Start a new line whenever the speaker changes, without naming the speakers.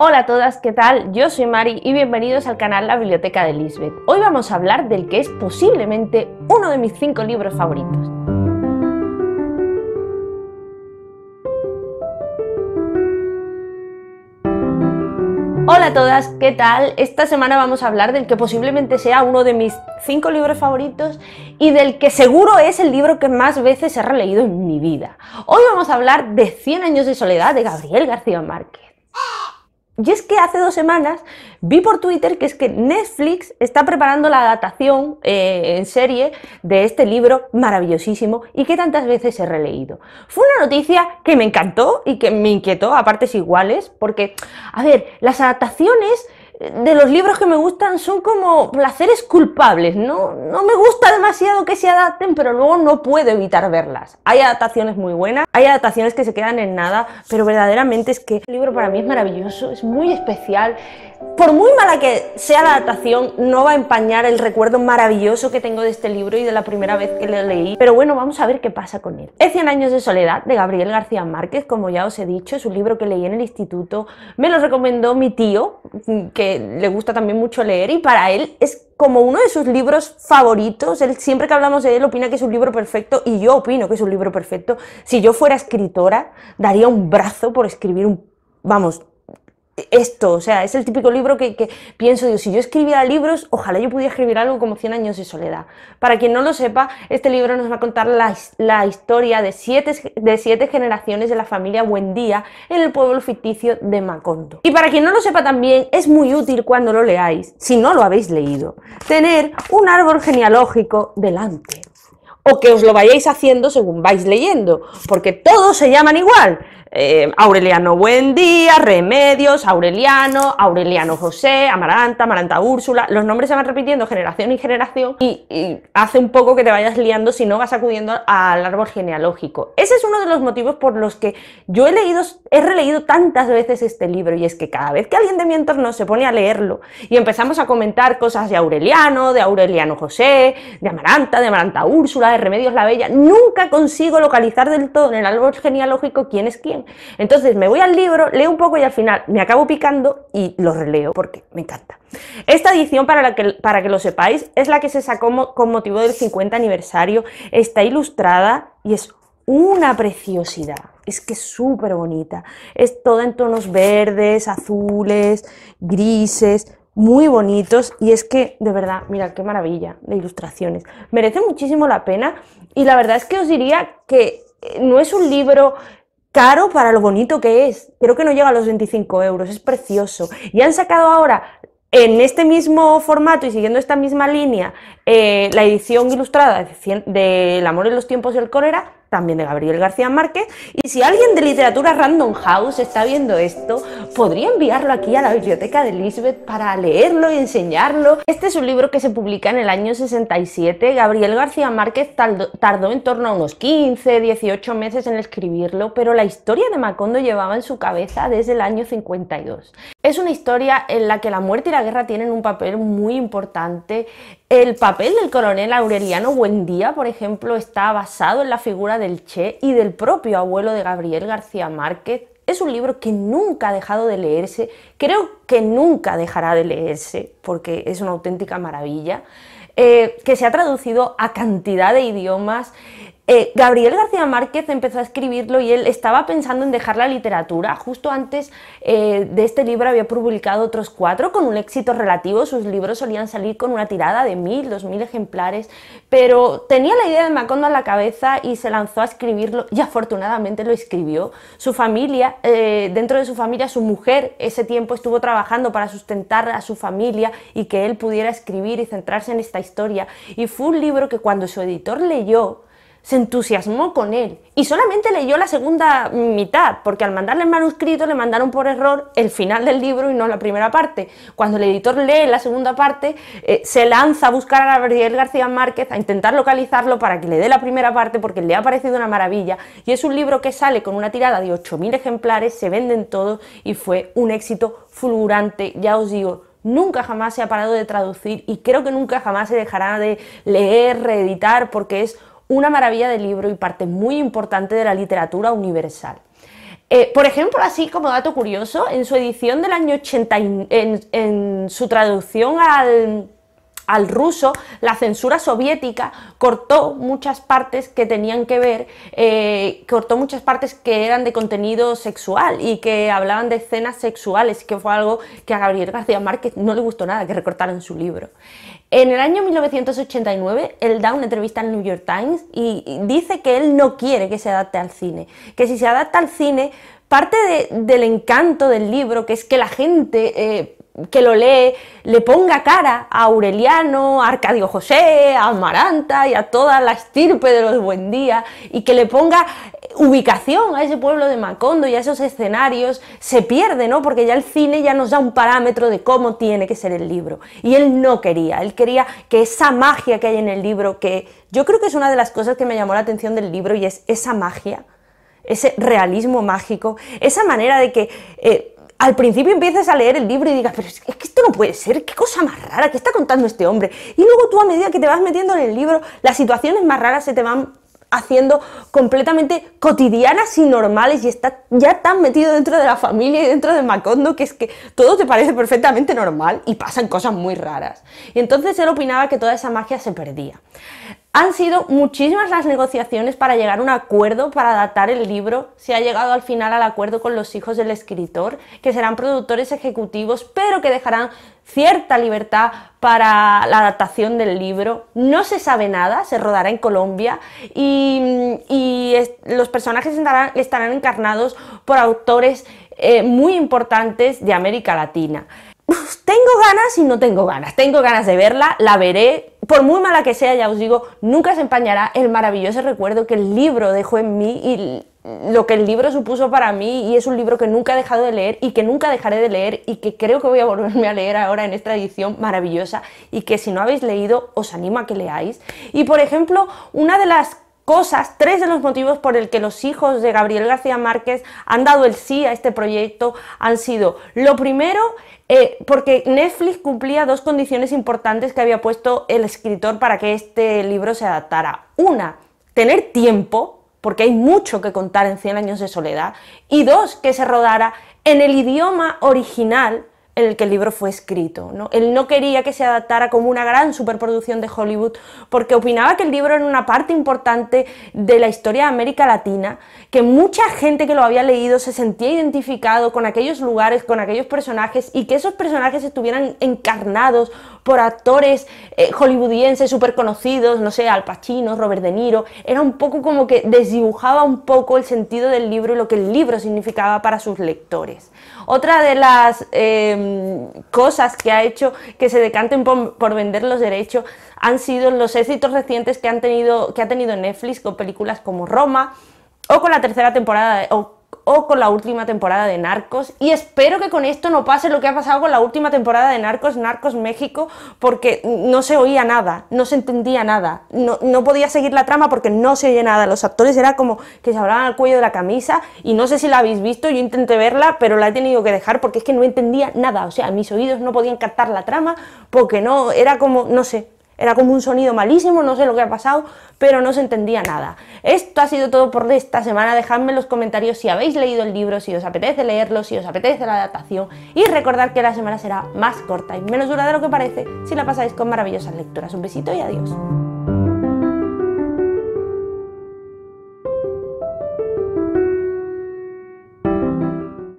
Hola a todas, ¿qué tal? Yo soy Mari y bienvenidos al canal La Biblioteca de Lisbeth. Hoy vamos a hablar del que es posiblemente uno de mis cinco libros favoritos. Hola a todas, ¿qué tal? Esta semana vamos a hablar del que posiblemente sea uno de mis cinco libros favoritos y del que seguro es el libro que más veces he releído en mi vida. Hoy vamos a hablar de 100 años de soledad de Gabriel García Márquez. Y es que hace dos semanas vi por Twitter que es que Netflix está preparando la adaptación eh, en serie de este libro maravillosísimo y que tantas veces he releído. Fue una noticia que me encantó y que me inquietó a partes iguales, porque, a ver, las adaptaciones de los libros que me gustan son como placeres culpables, ¿no? No me gusta demasiado que se adapten, pero luego no puedo evitar verlas. Hay adaptaciones muy buenas, hay adaptaciones que se quedan en nada, pero verdaderamente es que el libro para mí es maravilloso, es muy especial. Por muy mala que sea la adaptación, no va a empañar el recuerdo maravilloso que tengo de este libro y de la primera vez que lo leí. Pero bueno, vamos a ver qué pasa con él. Es 100 años de soledad de Gabriel García Márquez, como ya os he dicho, es un libro que leí en el instituto. Me lo recomendó mi tío, que le gusta también mucho leer y para él es como uno de sus libros favoritos. Él siempre que hablamos de él opina que es un libro perfecto y yo opino que es un libro perfecto. Si yo fuera escritora, daría un brazo por escribir un, vamos, esto, o sea, es el típico libro que, pienso, digo, si yo escribiera libros, ojalá yo pudiera escribir algo como 100 años de soledad. Para quien no lo sepa, este libro nos va a contar la, historia de siete, de siete generaciones de la familia Buendía en el pueblo ficticio de Macondo. Y para quien no lo sepa también, es muy útil cuando lo leáis, si no lo habéis leído, tener un árbol genealógico delante o que os lo vayáis haciendo según vais leyendo, porque todos se llaman igual. Eh, Aureliano Buen Día, Remedios, Aureliano, Aureliano José, Amaranta, Amaranta Úrsula, los nombres se van repitiendo generación y generación y, hace un poco que te vayas liando si no vas acudiendo al árbol genealógico. Ese es uno de los motivos por los que yo he leído, he releído tantas veces este libro y es que cada vez que alguien de mi entorno se pone a leerlo y empezamos a comentar cosas de Aureliano, de Aureliano José, de Amaranta, de Amaranta Úrsula, de Remedios la Bella, nunca consigo localizar del todo en el árbol genealógico quién es quién. Entonces me voy al libro, leo un poco y al final me acabo picando y lo releo porque me encanta. Esta edición, para, que, para que lo sepáis, es la que se sacó con motivo del 50 aniversario, está ilustrada y es una preciosidad. Es que es súper bonita. Es toda en tonos verdes, azules, grises muy bonitos y es que, de verdad, mira qué maravilla de ilustraciones. Merece muchísimo la pena y la verdad es que os diría que eh, no es un libro caro para lo bonito que es. Creo que no llega a los 25 euros, es precioso. Y han sacado ahora en este mismo formato y siguiendo esta misma línea eh, la edición ilustrada de, de El amor en los tiempos del cólera también de Gabriel García Márquez. Y si alguien de literatura Random House está viendo esto, podría enviarlo aquí a la biblioteca de Lisbeth para leerlo y enseñarlo. Este es un libro que se publica en el año 67. Gabriel García Márquez tardó, en torno a unos 15, 18 meses en escribirlo, pero la historia de Macondo llevaba en su cabeza desde el año 52. Es una historia en la que la muerte y la guerra tienen un papel muy importante. El papel del coronel Aureliano Buendía, por ejemplo, está basado en la figura del Che y del propio abuelo de Gabriel García Márquez, es un libro que nunca ha dejado de leerse, creo que nunca dejará de leerse, porque es una auténtica maravilla, eh, que se ha traducido a cantidad de idiomas, eh, Gabriel García Márquez empezó a escribirlo y él estaba pensando en dejar la literatura. Justo antes eh, de este libro había publicado otros cuatro con un éxito relativo. Sus libros solían salir con una tirada de mil, dos mil ejemplares, pero tenía la idea de Macondo en la cabeza y se lanzó a escribirlo y afortunadamente lo escribió. Su familia, eh, dentro de su familia, su mujer ese tiempo estuvo trabajando para sustentar a su familia y que él pudiera escribir y centrarse en esta historia. Y fue un libro que cuando su editor leyó, se entusiasmó con él y solamente leyó la segunda mitad, porque al mandarle el manuscrito le mandaron por error el final del libro y no la primera parte. Cuando el editor lee la segunda parte, eh, se lanza a buscar a Gabriel García Márquez, a intentar localizarlo para que le dé la primera parte, porque le ha parecido una maravilla. Y es un libro que sale con una tirada de 8.000 ejemplares, se venden todos y fue un éxito fulgurante, ya os digo, nunca jamás se ha parado de traducir y creo que nunca jamás se dejará de leer, reeditar, porque es una maravilla de libro y parte muy importante de la literatura universal. Eh, por ejemplo, así como dato curioso, en su edición del año 80, en su traducción al al ruso, la censura soviética cortó muchas partes que tenían que ver, eh, cortó muchas partes que eran de contenido sexual y que hablaban de escenas sexuales, que fue algo que a Gabriel García Márquez no le gustó nada que recortaran su libro. En el año 1989, él da una entrevista al New York Times y dice que él no quiere que se adapte al cine, que si se adapta al cine, parte del encanto del libro, que es que la gente... Eh, que lo lee le ponga cara a Aureliano, a Arcadio José, a Amaranta y a toda la estirpe de los buen día y que le ponga ubicación a ese pueblo de Macondo y a esos escenarios, se pierde, ¿no? Porque ya el cine ya nos da un parámetro de cómo tiene que ser el libro. Y él no quería, él quería que esa magia que hay en el libro, que yo creo que es una de las cosas que me llamó la atención del libro y es esa magia, ese realismo mágico, esa manera de que... Eh, al principio empiezas a leer el libro y digas, pero es que esto no puede ser, qué cosa más rara, que está contando este hombre. Y luego tú a medida que te vas metiendo en el libro, las situaciones más raras se te van haciendo completamente cotidianas y normales y está ya tan metido dentro de la familia y dentro de Macondo que es que todo te parece perfectamente normal y pasan cosas muy raras. Y entonces él opinaba que toda esa magia se perdía. Han sido muchísimas las negociaciones para llegar a un acuerdo para adaptar el libro. Se ha llegado al final al acuerdo con los hijos del escritor, que serán productores ejecutivos, pero que dejarán cierta libertad para la adaptación del libro. No se sabe nada, se rodará en Colombia y, mm, los personajes estarán, encarnados por autores eh, muy importantes de América Latina tengo ganas y no tengo ganas. Tengo ganas de verla, la veré. Por muy mala que sea, ya os digo, nunca se empañará el maravilloso recuerdo que el libro dejó en mí y lo que el libro supuso para mí y es un libro que nunca he dejado de leer y que nunca dejaré de leer y que creo que voy a volverme a leer ahora en esta edición maravillosa y que si no habéis leído os animo a que leáis. Y por ejemplo, una de las cosas, tres de los motivos por el que los hijos de Gabriel García Márquez han dado el sí a este proyecto han sido, lo primero, eh, porque Netflix cumplía dos condiciones importantes que había puesto el escritor para que este libro se adaptara. Una, tener tiempo, porque hay mucho que contar en 100 años de soledad, y dos, que se rodara en el idioma original en el que el libro fue escrito. Él no quería que se adaptara como una gran superproducción de Hollywood porque opinaba que el libro era una parte importante de la historia de América Latina, que mucha gente que lo había leído se sentía identificado con aquellos lugares, con aquellos personajes y que esos personajes estuvieran encarnados por actores eh, hollywoodienses súper conocidos, no sé, Al Pacino, Robert De Niro, era un poco como que desdibujaba un poco el sentido del libro y lo que el libro significaba para sus lectores. Otra de las... Eh, cosas que ha hecho que se decanten por, vender los derechos han sido los éxitos recientes que, han tenido, que ha tenido Netflix con películas como Roma o con la tercera temporada de, o con la última temporada de Narcos. Y espero que con esto no pase lo que ha pasado con la última temporada de Narcos, Narcos México, porque no se oía nada, no se entendía nada, no, podía seguir la trama porque no se oía nada. Los actores era como que se hablaban al cuello de la camisa y no sé si la habéis visto, yo intenté verla, pero la he tenido que dejar porque es que no entendía nada. O sea, mis oídos no podían captar la trama porque no, era como, no sé, era como un sonido malísimo, no sé lo que ha pasado, pero no se entendía nada. Esto ha sido todo por esta semana. Dejadme en los comentarios si habéis leído el libro, si os apetece leerlo, si os apetece la adaptación. Y recordad que la semana será más corta y menos dura de lo que parece si la pasáis con maravillosas lecturas. Un besito y adiós.